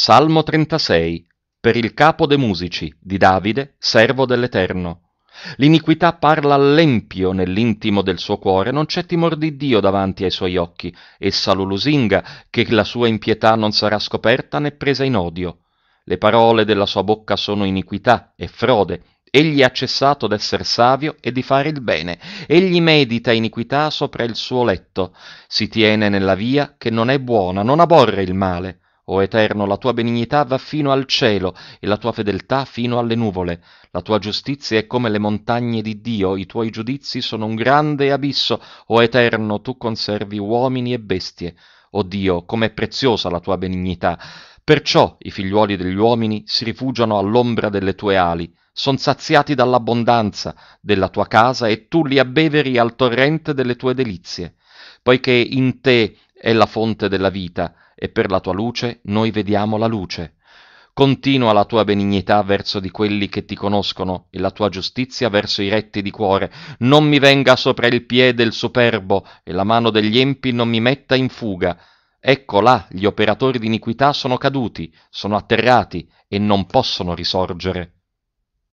Salmo 36 Per il capo de musici di Davide, servo dell'Eterno. L'iniquità parla all'empio nell'intimo del suo cuore, non c'è timor di Dio davanti ai suoi occhi, essa lo lusinga, che la sua impietà non sarà scoperta né presa in odio. Le parole della sua bocca sono iniquità e frode. Egli ha cessato d'essere savio e di fare il bene. Egli medita iniquità sopra il suo letto. Si tiene nella via che non è buona, non aborre il male o Eterno, la tua benignità va fino al cielo e la tua fedeltà fino alle nuvole. La tua giustizia è come le montagne di Dio, i tuoi giudizi sono un grande abisso. O Eterno, tu conservi uomini e bestie. O Dio, com'è preziosa la tua benignità. Perciò i figliuoli degli uomini si rifugiano all'ombra delle tue ali. Sono saziati dall'abbondanza della tua casa e tu li abbeveri al torrente delle tue delizie. Poiché in te è la fonte della vita, e per la tua luce noi vediamo la luce. Continua la tua benignità verso di quelli che ti conoscono e la tua giustizia verso i retti di cuore. Non mi venga sopra il piede il superbo e la mano degli empi non mi metta in fuga. Ecco là, gli operatori di iniquità sono caduti, sono atterrati e non possono risorgere.